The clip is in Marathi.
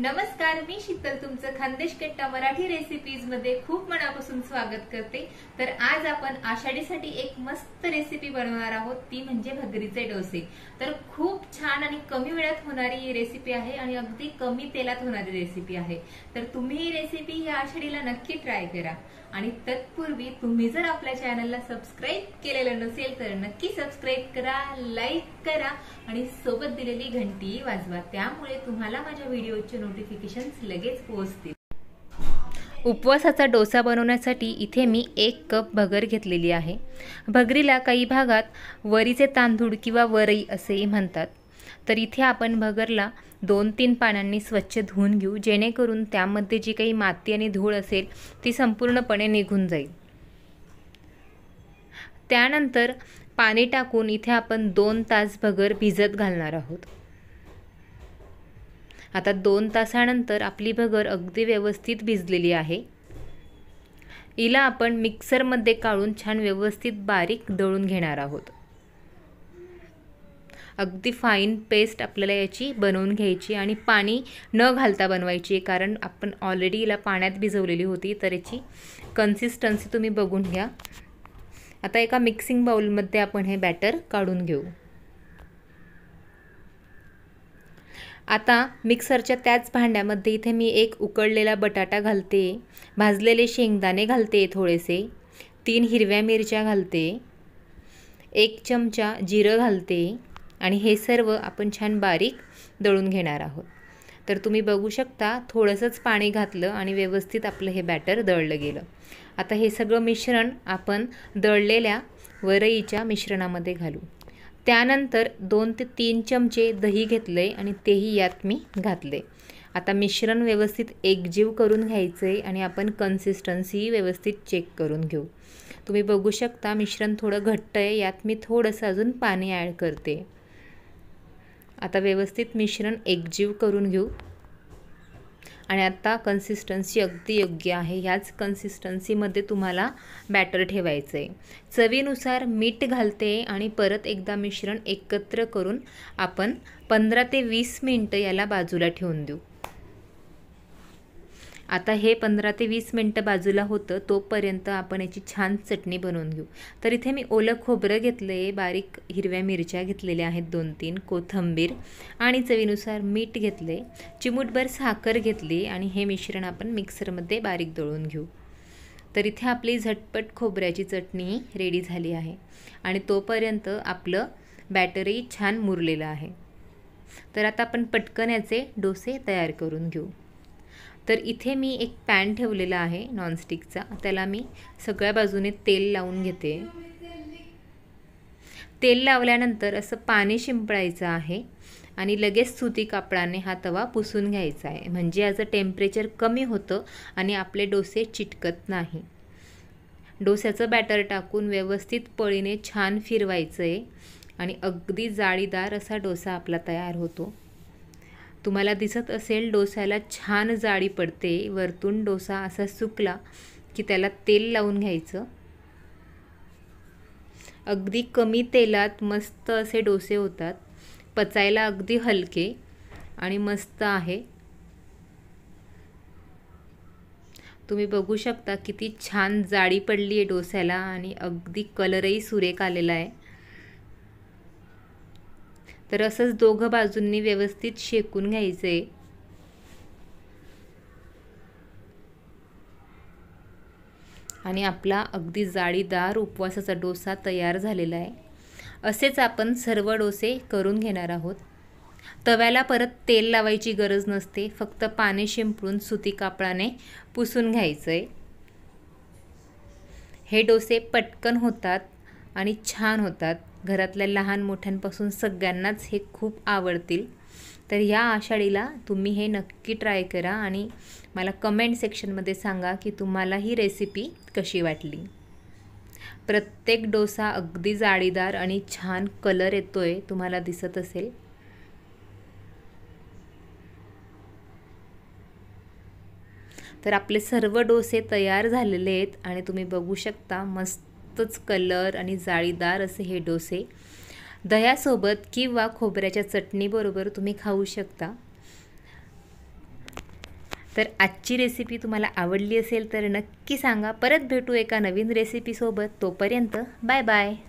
नमस्कार मी शीतल तुमचं खानदेश कट्टा मराठी रेसिपीज मध्ये खूप मनापासून स्वागत करते तर आज आपण आषाढीसाठी एक मस्त रेसिपी बनवणार आहोत ती म्हणजे भगरीचे डोसे तर खूप छान आणि कमी वेळात होणारी ही रेसिपी आहे आणि अगदी कमी तेलात होणारी रेसिपी आहे तर तुम्ही ही रेसिपी या आषाढीला नक्की ट्राय करा आणि तत्पूर्वी तुम्ही जर आपल्या चॅनलला सबस्क्राईब केलेलं नसेल तर नक्की सबस्क्राईब करा लाईक करा आणि सोबत दिलेली घंटी वाजवा त्यामुळे तुम्हाला माझ्या व्हिडिओची नोटिफिकेशन्स लगेच पोहोचतील उपवासाचा डोसा बनवण्यासाठी इथे मी एक कप भगर घेतलेली आहे भगरीला काही भागात वरीचे तांदूळ किंवा वरई असेही म्हणतात तर इथे आपण भगरला दोन तीन पाण्यांनी स्वच्छ धुवून घेऊ जेणेकरून त्यामध्ये जी काही माती आणि धूळ असेल ती संपूर्णपणे निघून जाईल त्यानंतर पाणी टाकून इथे आपण दोन तास भगर भिजत घालणार आहोत आता दोन तासानंतर आपली भगर अगदी व्यवस्थित भिजलेली आहे हिला आपण मिक्सरमध्ये काढून छान व्यवस्थित बारीक दळून घेणार आहोत अगदी फाईन पेस्ट आपल्याला याची बनवून घ्यायची आणि पाणी न घालता बनवायची कारण आपण ऑलरेडी हिला पाण्यात भिजवलेली होती तर याची कन्सिस्टन्सी तुम्ही बघून घ्या आता एका मिक्सिंग बाउलमध्ये आपण हे बॅटर काढून घेऊ आता मिक्सरच्या त्याच भांड्यामध्ये इथे मी एक उकडलेला बटाटा घालते भाजलेले शेंगदाणे घालते थोडेसे तीन हिरव्या मिरच्या घालते एक चमचा जिरं घालते आणि हे सर्व आपण छान बारीक दळून घेणार आहोत तर तुम्ही बघू शकता थोडंसंच पाणी घातलं आणि व्यवस्थित आपलं हे बॅटर दळलं गेलं आता हे सगळं मिश्रण आपण दळलेल्या वरईच्या मिश्रणामध्ये घालू त्यानंतर दोन ते तीन चमचे दही घेतलं आणि तेही यात मी घातले आता मिश्रण व्यवस्थित एकजीव करून घ्यायचं आहे आणि आपण कन्सिस्टन्सी व्यवस्थित चेक करून घेऊ तुम्ही बघू शकता मिश्रण थोडं घट्ट आहे यात मी थोडंसं अजून पाणी ॲड करते आता व्यवस्थित मिश्रण एकजीव करून घेऊ आणि आता कन्सिस्टन्सी अगदी योग्य आहे ह्याच कन्सिस्टन्सीमध्ये तुम्हाला बॅटर ठेवायचं आहे चवीनुसार मीठ घालते आणि परत एकदा मिश्रण एकत्र करून आपण पंधरा ते वीस मिनटं याला बाजूला ठेवून देऊ आता हे पंधरा ते वीस मिनटं बाजूला होतं तोपर्यंत आपण याची छान चटणी बनवून घेऊ तर इथे मी ओलं खोबरं घेतलं आहे बारीक हिरव्या मिरच्या घेतलेल्या आहेत दोन तीन कोथंबीर आणि चवीनुसार मीठ घेतले चिमूटभर साखर घेतली आणि हे मिश्रण आपण मिक्सरमध्ये बारीक दळून घेऊ तर इथे आपली झटपट खोबऱ्याची चटणी रेडी झाली आहे आणि तोपर्यंत आपलं बॅटरही छान मुरलेलं आहे तर आता आपण पटकन याचे डोसे तयार करून घेऊ तर इथे मी एक पॅन ठेवलेला आहे नॉनस्टिकचा त्याला मी सगळ्या बाजूने तेल लावून घेते तेल लावल्यानंतर असं पाणी शिंपडायचं आहे आणि लगेच सुती कापडाने हा तवा पुसून घ्यायचा आहे म्हणजे याचं टेम्परेचर कमी होतं आणि आपले डोसे चिटकत नाही डोस्याचं बॅटर टाकून व्यवस्थित पळीने छान फिरवायचं आहे आणि अगदी जाळीदार असा डोसा आपला तयार होतो तुम्हाला दिसत असेल डोस्याला छान जाळी पडते वरतून डोसा असा सुकला की त्याला तेल लावून घ्यायचं अगदी कमी तेलात मस्त असे डोसे होतात पचायला अगदी हलके आणि मस्त आहे तुम्ही बघू शकता किती छान जाळी पडली आहे डोस्याला आणि अगदी कलरही सुरेख आलेला आहे तर असंच दोघं बाजूंनी व्यवस्थित शेकून घ्यायचंय आणि आपला अगदी जाळीदार उपवासाचा डोसा तयार झालेला आहे असेच आपण सर्व डोसे करून घेणार आहोत तव्याला परत तेल लावायची गरज नसते फक्त पाणी शिंपळून सुती कापडाने पुसून घ्यायचं आहे हे डोसे पटकन होतात आणि छान होतात घरातल्या लहान मोठ्यांपासून सगळ्यांनाच हे खूप आवडतील तर या आषाढीला तुम्ही हे नक्की ट्राय करा आणि मला कमेंट सेक्शनमध्ये सांगा की तुम्हाला ही रेसिपी कशी वाटली प्रत्येक डोसा अगदी जाळीदार आणि छान कलर येतो आहे तुम्हाला दिसत असेल तर आपले सर्व डोसे तयार झालेले आहेत आणि तुम्ही बघू शकता मस्त मस्तच कलर आणि जाळीदार असे हे डोसे दह्यासोबत किंवा खोबऱ्याच्या चटणीबरोबर तुम्ही खाऊ शकता तर आजची रेसिपी तुम्हाला आवडली असेल तर नक्की सांगा परत भेटू एका नवीन रेसिपीसोबत तोपर्यंत बाय बाय